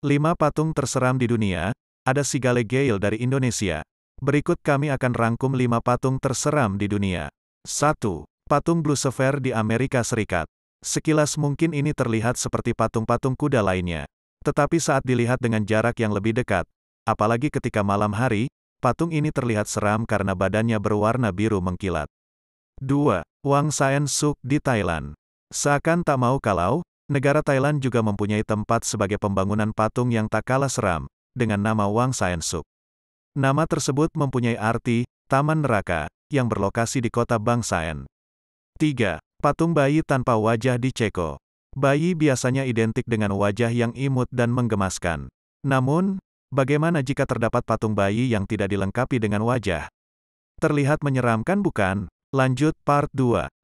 5 patung terseram di dunia, ada Sigale Gale dari Indonesia. Berikut kami akan rangkum 5 patung terseram di dunia. 1. Patung Lucifer di Amerika Serikat. Sekilas mungkin ini terlihat seperti patung-patung kuda lainnya. Tetapi saat dilihat dengan jarak yang lebih dekat, apalagi ketika malam hari, patung ini terlihat seram karena badannya berwarna biru mengkilat. 2. Wang Saen Suk di Thailand. Seakan tak mau kalau, Negara Thailand juga mempunyai tempat sebagai pembangunan patung yang tak kalah seram, dengan nama Wang Suk. Nama tersebut mempunyai arti, Taman Neraka, yang berlokasi di kota Bangsaen. 3. Patung bayi tanpa wajah di Ceko. Bayi biasanya identik dengan wajah yang imut dan menggemaskan. Namun, bagaimana jika terdapat patung bayi yang tidak dilengkapi dengan wajah? Terlihat menyeramkan bukan? Lanjut part 2.